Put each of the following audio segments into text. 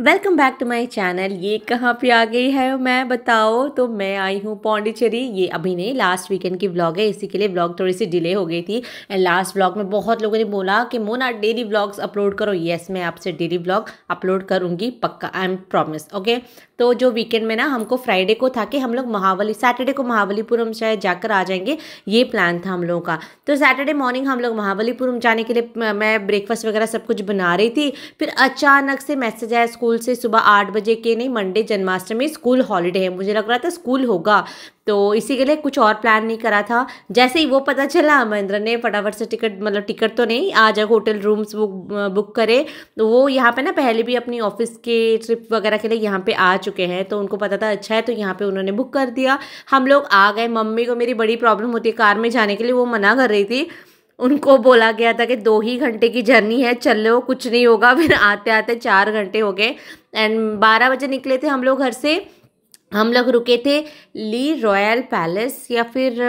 Welcome back to my channel ये कहाँ पे आ गई है मैं बताओ तो मैं आई हूँ पौंडीचेरी ये अभी नहीं लास्ट वीकेंड की व्लॉग है इसी के लिए व्लॉग थोड़ी सी डिले हो गई थी एंड लास्ट व्लॉग में बहुत लोगों ने बोला कि मोना डेली व्लॉग्स अपलोड करो येस मैं आपसे डेली व्लॉग अपलोड करूँगी पक्का आई एम प्रॉमिस ओके तो जो वीकेंड में ना हमको फ्राइडे को था कि हम लोग महावली सैटरडे को महाबलीपुरम शायद जाकर आ जाएंगे ये प्लान था हम लोगों का तो सैटरडे मॉर्निंग हम लोग महाबलीपुरम जाने के लिए मैं ब्रेकफास्ट वगैरह सब कुछ बना रही थी फिर अचानक से मैसेज आया स्कूल से सुबह आठ बजे के नहीं मंडे जन्माष्टमी स्कूल हॉलीडे है मुझे लग रहा था स्कूल होगा तो इसी के लिए कुछ और प्लान नहीं करा था जैसे ही वो पता चला महेंद्र ने फटाफट से टिकट मतलब टिकट तो नहीं आज अगर होटल रूम्स बुक बुक करे तो वो यहाँ पे ना पहले भी अपनी ऑफिस के ट्रिप वगैरह के लिए यहाँ पे आ चुके हैं तो उनको पता था अच्छा है तो यहाँ पे उन्होंने बुक कर दिया हम लोग आ गए मम्मी को मेरी बड़ी प्रॉब्लम होती है कार में जाने के लिए वो मना कर रही थी उनको बोला गया था कि दो ही घंटे की जर्नी है चल लो कुछ नहीं होगा फिर आते आते चार घंटे हो गए एंड बारह बजे निकले थे हम लोग घर से हम लोग रुके थे ली रॉयल पैलेस या फिर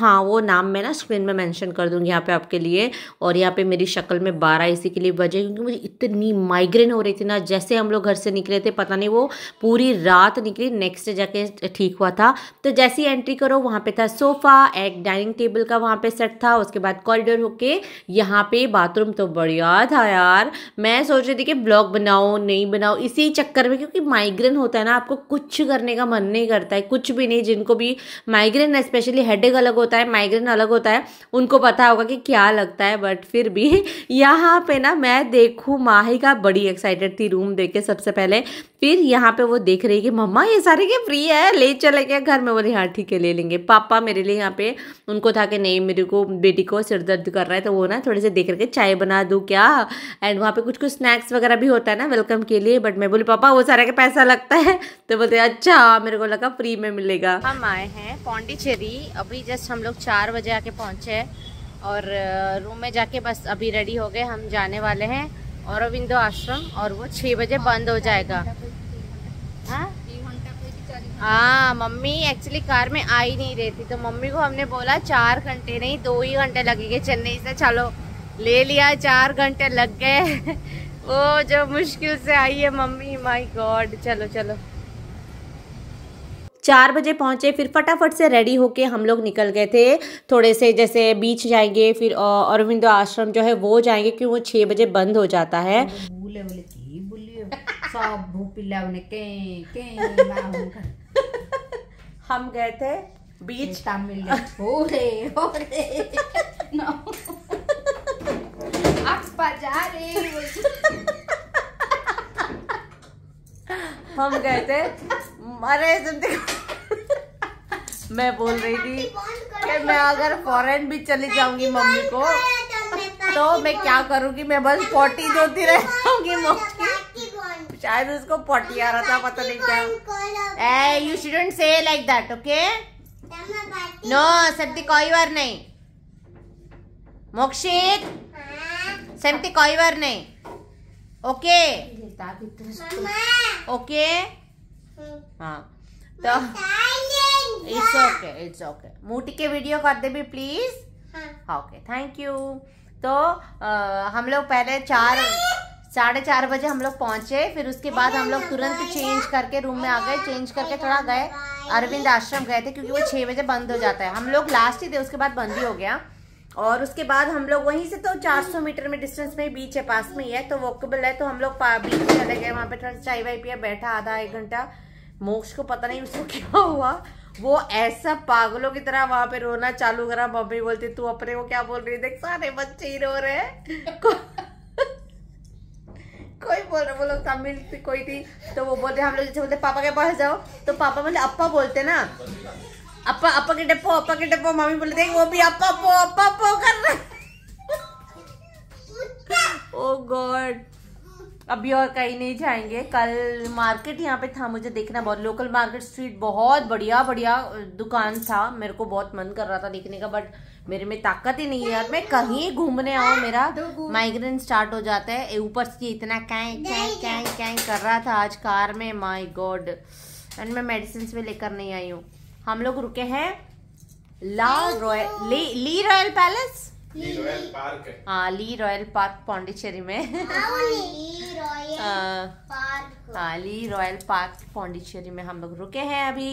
हाँ वो नाम मैं ना स्क्रीन में मेंशन कर दूँगी यहाँ पे आपके लिए और यहाँ पे मेरी शक्ल में बारह इसी के लिए बजे क्योंकि मुझे इतनी माइग्रेन हो रही थी ना जैसे हम लोग घर से निकले थे पता नहीं वो पूरी रात निकली नेक्स्ट डे जाके ठीक हुआ था तो जैसी एंट्री करो वहाँ पर था सोफ़ा एक डाइनिंग टेबल का वहाँ पर सेट था उसके बाद कॉरिडोर होके यहाँ पर बाथरूम तो बढ़िया था यार मैं सोच रही थी कि ब्लॉग बनाओ नहीं बनाओ इसी चक्कर में क्योंकि माइग्रेन होता है ना आपको कुछ करने का मन नहीं करता है कुछ भी नहीं जिनको भी माइग्रेन स्पेशली हेड अलग होता है माइग्रेन अलग होता है उनको पता होगा कि क्या लगता है बट फिर भी यहाँ पे ना मैं देखूँ माही का बड़ी एक्साइटेड थी रूम देख के सबसे पहले फिर यहाँ पे वो देख रही कि मम्मा ये सारे के फ्री है ले चले गए घर में बोले हाँ ठीक है ले लेंगे पापा मेरे लिए यहाँ पे उनको था कि नहीं मेरे को बेटी को सिर दर्द कर रहा है तो वो ना थोड़े से देख करके चाय बना दूँ क्या एंड वहाँ पे कुछ कुछ स्नैक्स वगैरह भी होता है ना वेलकम के लिए बट मैं बोली पापा वो सारे का पैसा लगता है तो बोलते अच्छा मेरे को लगा फ्री में मिलेगा हम आए हैं पौंडीचेरी अभी जस्ट हम लोग चार बजे आके पहुँचे और रूम में जाके बस अभी रेडी हो गए हम जाने वाले हैं औरविंदो आश्रम और वो छः बजे बंद हो जाएगा हाँ, हाँ मम्मी एक्चुअली कार में आ ही नहीं रहती तो मम्मी को हमने बोला चार घंटे नहीं दो ही घंटे लगेंगे चेन्नई से चलो ले लिया चार घंटे लग गए वो जो मुश्किल से आई है मम्मी माय गॉड चलो चलो चार बजे पहुंचे फिर फटाफट से रेडी होके हम लोग निकल गए थे थोड़े से जैसे बीच जाएंगे फिर अरविंदो आश्रम जो है वो जाएंगे क्योंकि वो छः बजे बंद हो जाता है हम गए थे बीच तमिल हो रे हो रे हम गए थे मारे जब देखो मैं बोल रही थी कि मैं अगर फॉरेन भी चली जाऊंगी मम्मी को तो मैं क्या करूंगी मैं बस पोटी धोती रह जाऊंगी मम्मी शायद उसको पोटी आ रहा था पता नहीं क्या ah you shouldn't say like that okay no सेम्ती कोई बार नहीं मोक्षित सेम्ती कोई बार नहीं ओके ओके हाँ तो इट्स ओके इट्स ओके मूटी के वीडियो कर दे भी प्लीज हाँ ओके थैंक यू तो आ, हम लोग पहले चार साढ़े चार बजे हम लोग पहुंचे फिर उसके बाद हम लोग तुरंत चेंज करके रूम में आ गए चेंज करके थोड़ा गए अरविंद आश्रम गए थे क्योंकि वो छः बजे बंद हो जाता है हम लोग लास्ट ही थे उसके बाद बंद ही हो गया और उसके बाद हम लोग वहीं से तो 400 मीटर में डिस्टेंस में बीच है पास में ही है तो वोकेबल है तो हम लोग बीच चले गए वहाँ पे थोड़ा चाय वाई पिया बैठा आधा एक घंटा मोक्ष को पता नहीं उसको क्या हुआ वो ऐसा पागलों की तरह वहां पे रोना चालू करा मम्मी बोलती तू अपने को क्या बोल रही देख सारे बच्चे ही रो रहे हैं को... कोई बोल रहा वो लोग तमिल थी कोई थी तो वो बोलते हम लोग जैसे बोलते पापा के पास जाओ तो पापा बोले अप्पा बोलते ना अप्पा अप्पा के डप्पो अप्पा के डप्पो मम्मी बोले देख वो भी अप्पा पो अप्पा पो कर रहे ओ गॉड अभी और कहीं नहीं जाएंगे कल मार्केट यहाँ पे था मुझे देखना बहुत लोकल मार्केट स्ट्रीट बहुत बढ़िया बढ़िया दुकान था मेरे को बहुत मन कर रहा था देखने का बट मेरे में ताकत ही नहीं है यार मैं कहीं घूमने आऊँ मेरा माइग्रेन स्टार्ट हो जाता है ऊपर से इतना कैं कैं कैं कैं कर रहा था आज कार में माई गॉड एंड मैं मेडिसिन में लेकर नहीं आई हूँ हम लोग रुके हैं la royal le royal palace le royal park हाँ ली रॉयल पार्क पाण्डिचेरी में ताली रॉयल पार्क पौंडीचेरी में हम लोग रुके हैं अभी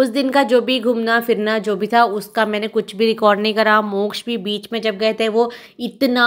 उस दिन का जो भी घूमना फिरना जो भी था उसका मैंने कुछ भी रिकॉर्ड नहीं करा मोक्ष भी बीच में जब गए थे वो इतना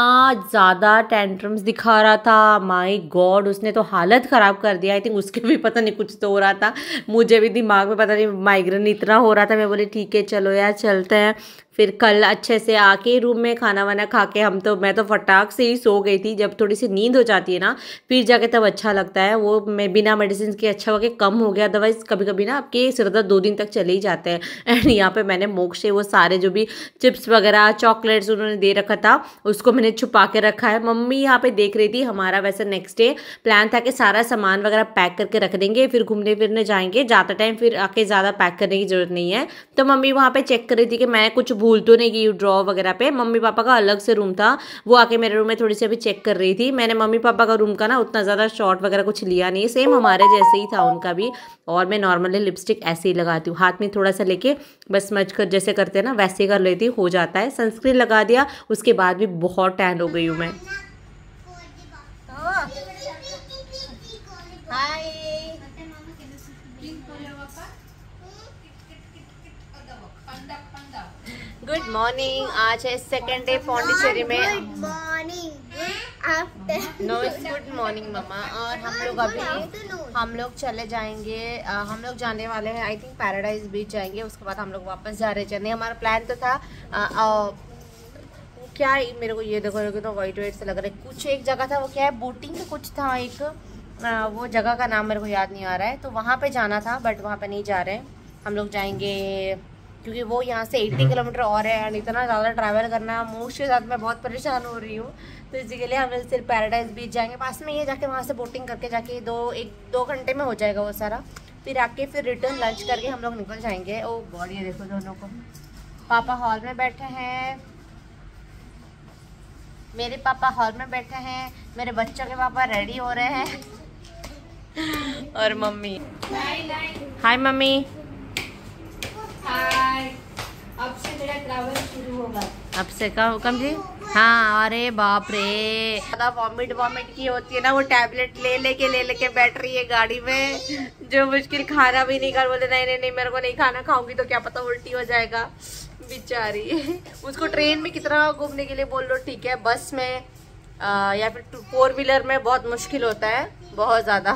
ज़्यादा टेंट्रम्स दिखा रहा था माय गॉड उसने तो हालत ख़राब कर दिया आई थिंक उसके भी पता नहीं कुछ तो हो रहा था मुझे भी दिमाग में पता नहीं माइग्रेन इतना हो रहा था मैं बोली ठीक है चलो यार चलते हैं फिर कल अच्छे से आके रूम में खाना वाना खा के हम तो मैं तो फटाक से ही सो गई थी जब थोड़ी सी नींद हो जाती है ना फिर जाके तब अच्छा लगता है वो मैं बिना मेडिसिन के अच्छा होकर कम हो गया अदरवाइज़ कभी कभी ना आपके सिर दर्द दो दिन तक चले ही जाते हैं एंड यहाँ पर मैंने मोक से वो सारे जो भी चिप्स वगैरह चॉकलेट्स उन्होंने दे रखा था उसको मैंने छुपा के रखा है मम्मी यहाँ पर देख रही थी हमारा वैसे नेक्स्ट डे प्लान था कि सारा सामान वगैरह पैक करके रख देंगे फिर घूमने फिरने जाएंगे जाते टाइम फिर आके ज़्यादा पैक करने की ज़रूरत नहीं है तो मम्मी वहाँ पर चेक कर रही थी कि मैं कुछ भूल तो नहीं गई ड्रॉ वगैरह पे मम्मी पापा का अलग से रूम था वो आके मेरे रूम में थोड़ी सी अभी चेक कर रही थी मैंने मम्मी पापा का रूम का ना उतना ज़्यादा शॉर्ट वगैरह कुछ लिया नहीं सेम हमारे जैसे ही था उनका भी और मैं नॉर्मली लिपस्टिक ऐसे ही लगाती हूँ हाथ में थोड़ा सा लेके बस मच कर जैसे करते हैं ना वैसे कर लेती हो जाता है सनस्क्रीन लगा दिया उसके बाद भी बहुत टैन हो गई हूँ मैं हाँ। गुड मॉर्निंग आज है सेकेंड डे पौंडीचेरी में नो गुड मॉर्निंग मम्मा और हम लोग अभी हम लोग चले जाएंगे हम लोग जाने वाले हैं आई थिंक पैराडाइज बीच जाएंगे उसके बाद हम लोग वापस जा रहे चेन्नई हमारा प्लान तो था आ, आ, क्या मेरे को ये देखो तो वाइट वाइट से लग रहा है कुछ एक जगह था वो क्या है बोटिंग का कुछ था एक आ, वो जगह का नाम मेरे को याद नहीं आ रहा है तो वहाँ पे जाना था बट वहाँ पे नहीं जा रहे हैं हम लोग जाएंगे क्योंकि वो यहाँ से 80 हम्म। किलोमीटर और है एंड इतना ज़्यादा ट्रैवल करना है मोस्ट के साथ मैं बहुत परेशान हो रही हूँ तो इसी के लिए हम सिर्फ पैराडाइज बीच जाएंगे पास में ये जाके वहाँ से बोटिंग करके जाके दो एक दो घंटे में हो जाएगा वो सारा फिर आके फिर रिटर्न लंच करके हम लोग निकल जाएंगे ओ oh बॉडी देखो दोनों को पापा हॉल में बैठे हैं मेरे पापा हॉल में बैठे हैं मेरे बच्चों के पापा रेडी हो रहे हैं और मम्मी हाय मम्मी अब से कहा हुक्म जी हाँ अरे बाप रे ज़्यादा वॉमिट वॉमिट की होती है ना वो टैबलेट ले लेके ले लेके बैठ रही है गाड़ी में जो मुश्किल खाना भी नहीं खा बोले नहीं नहीं नहीं मेरे को नहीं खाना खाऊंगी तो क्या पता उल्टी हो जाएगा बेचारी उसको ट्रेन में कितना घूमने के लिए बोल लो ठीक है बस में आ, या फिर फोर व्हीलर में बहुत मुश्किल होता है बहुत ज़्यादा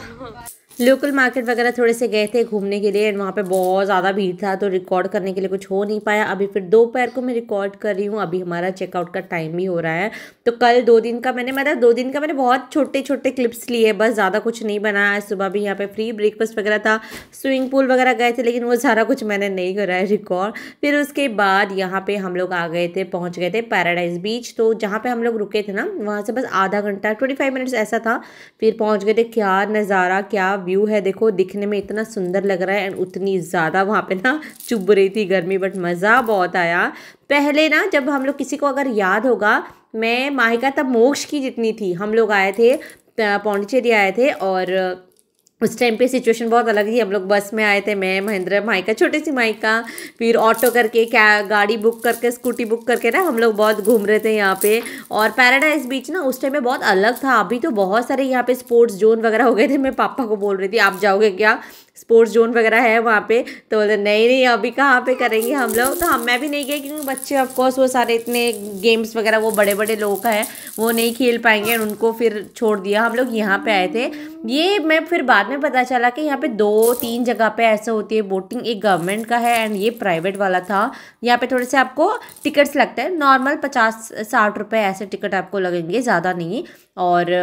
लोकल मार्केट वगैरह थोड़े से गए थे घूमने के लिए एंड वहाँ पे बहुत ज़्यादा भीड़ था तो रिकॉर्ड करने के लिए कुछ हो नहीं पाया अभी फिर दोपहर को मैं रिकॉर्ड कर रही हूँ अभी हमारा चेकआउट का टाइम भी हो रहा है तो कल दो दिन का मैंने मतलब दो दिन का मैंने बहुत छोटे छोटे क्लिप्स लिए बस ज़्यादा कुछ नहीं बनाया सुबह भी यहाँ पर फ्री ब्रेकफास्ट वगैरह था स्विमिंग पूल वगैरह गए थे लेकिन वो सारा कुछ मैंने नहीं करा है रिकॉर्ड फिर उसके बाद यहाँ पर हम लोग आ गए थे पहुँच गए थे पैराडाइज बीच तो जहाँ पर हम लोग रुके थे ना वहाँ से बस आधा घंटा ट्वेंटी फाइव मिनट्स ऐसा था फिर पहुँच गए थे क्या नज़ारा क्या व्यू है देखो दिखने में इतना सुंदर लग रहा है एंड उतनी ज़्यादा वहाँ पे ना चुभ रही थी गर्मी बट मज़ा बहुत आया पहले ना जब हम लोग किसी को अगर याद होगा मैं माहिका तब मोक्ष की जितनी थी हम लोग आए थे पौंडीचेरी आए थे और उस टाइम पे सिचुएशन बहुत अलग थी हम लोग बस में आए थे मैं महेंद्र माइका छोटी सी माइका फिर ऑटो करके क्या गाड़ी बुक करके स्कूटी बुक करके ना हम लोग बहुत घूम रहे थे यहाँ पे और पैराडाइज बीच ना उस टाइम पे बहुत अलग था अभी तो बहुत सारे यहाँ पे स्पोर्ट्स जोन वगैरह हो गए थे मैं पापा को बोल रही थी आप जाओगे क्या स्पोर्ट्स जोन वगैरह है वहाँ पे तो बोलते नहीं नहीं अभी कहाँ पे करेंगे हम लोग तो हम मैं भी नहीं गई क्योंकि बच्चे ऑफकोर्स वो सारे इतने गेम्स वगैरह वो बड़े बड़े लोग का है वो नहीं खेल पाएंगे और उनको फिर छोड़ दिया हम लोग यहाँ पे आए थे ये मैं फिर बाद में पता चला कि यहाँ पे दो तीन जगह पे ऐसे होती है बोटिंग एक गवर्नमेंट का है एंड ये प्राइवेट वाला था यहाँ पे थोड़े से आपको टिकट्स लगते हैं नॉर्मल पचास साठ रुपये ऐसे टिकट आपको लगेंगे ज़्यादा नहीं और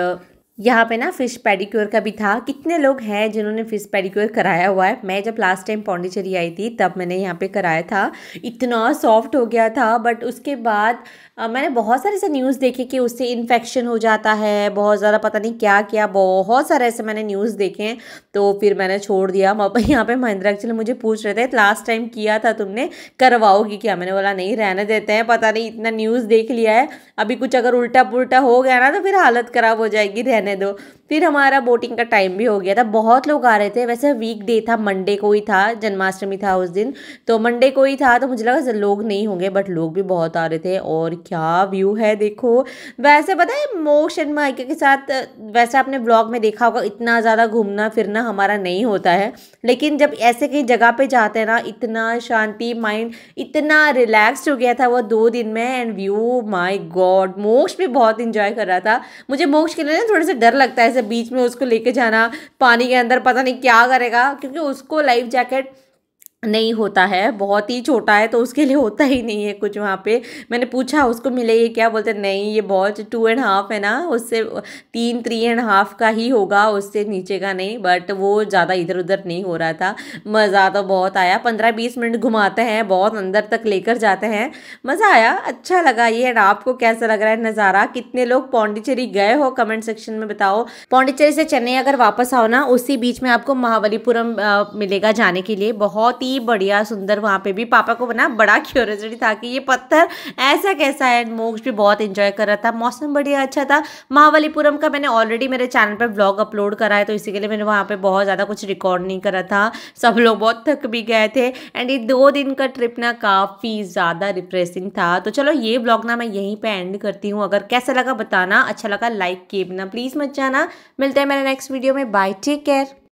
यहाँ पे ना फिश पेडिक्योर का भी था कितने लोग हैं जिन्होंने फिश पेडिक्योर कराया हुआ है मैं जब लास्ट टाइम पौंडीचेरी आई थी तब मैंने यहाँ पे कराया था इतना सॉफ्ट हो गया था बट उसके बाद आ, मैंने बहुत सारे ऐसे न्यूज़ देखे कि उससे इन्फेक्शन हो जाता है बहुत ज़्यादा पता नहीं क्या क्या बहुत सारे ऐसे मैंने न्यूज़ देखे तो फिर मैंने छोड़ दिया यहाँ पर महिंद्रा एक्चुअली मुझे पूछ रहे थे लास्ट टाइम किया था तुमने करवाओगी क्या मैंने बोला नहीं रहने देते हैं पता नहीं इतना न्यूज़ देख लिया है अभी कुछ अगर उल्टा पुलटा हो गया ना तो फिर हालत ख़राब हो जाएगी रहने रहने दो फिर हमारा बोटिंग का टाइम भी हो गया था बहुत लोग आ रहे थे वैसे वीक डे था मंडे को ही था जन्माष्टमी था उस दिन तो मंडे को ही था तो मुझे लगा लोग नहीं होंगे बट लोग भी बहुत आ रहे थे और क्या व्यू है देखो वैसे पता है मोक्ष एंड के साथ वैसे आपने ब्लॉग में देखा होगा इतना ज़्यादा घूमना फिरना हमारा नहीं होता है लेकिन जब ऐसे कहीं जगह पर जाते हैं ना इतना शांति माइंड इतना रिलैक्सड हो गया था वो दो दिन में एंड व्यू माई गॉड मोक्ष भी बहुत इंजॉय कर रहा था मुझे मोक्ष के लिए ना थोड़े से डर लगता है ऐसे बीच में उसको लेके जाना पानी के अंदर पता नहीं क्या करेगा क्योंकि उसको लाइफ जैकेट नहीं होता है बहुत ही छोटा है तो उसके लिए होता ही नहीं है कुछ वहाँ पे मैंने पूछा उसको मिले ये क्या बोलते नहीं ये बहुत टू एंड हाफ है ना उससे तीन थ्री एंड हाफ का ही होगा उससे नीचे का नहीं बट वो ज़्यादा इधर उधर नहीं हो रहा था मज़ा तो बहुत आया पंद्रह बीस मिनट घुमाते हैं बहुत अंदर तक लेकर जाते हैं मज़ा आया अच्छा लगा ये एंड आपको कैसा लग रहा है नज़ारा कितने लोग पौंडीचेरी गए हो कमेंट सेक्शन में बताओ पौंडीचेरी से चेन्नई अगर वापस आओ ना उसी बीच में आपको महाबलीपुरम मिलेगा जाने के लिए बहुत ही ही बढ़िया सुंदर वहाँ पे भी पापा को बना बड़ा क्यूरसिटी था कि ये पत्थर ऐसा कैसा है मोक्ष भी बहुत इंजॉय कर रहा था मौसम बढ़िया अच्छा था महाबलीपुरम का मैंने ऑलरेडी मेरे चैनल पर ब्लॉग अपलोड करा है तो इसी के लिए मैंने वहाँ पर बहुत ज़्यादा कुछ रिकॉर्ड नहीं करा था सब लोग बहुत थक भी गए थे एंड ये दो दिन का ट्रिप ना काफ़ी ज़्यादा रिफ्रेशिंग था तो चलो ये ब्लॉग ना मैं यहीं पर एंड करती हूँ अगर कैसा लगा बताना अच्छा लगा लाइक किए बिना प्लीज़ मत जाना मिलते हैं मेरे नेक्स्ट वीडियो में बाय टेक केयर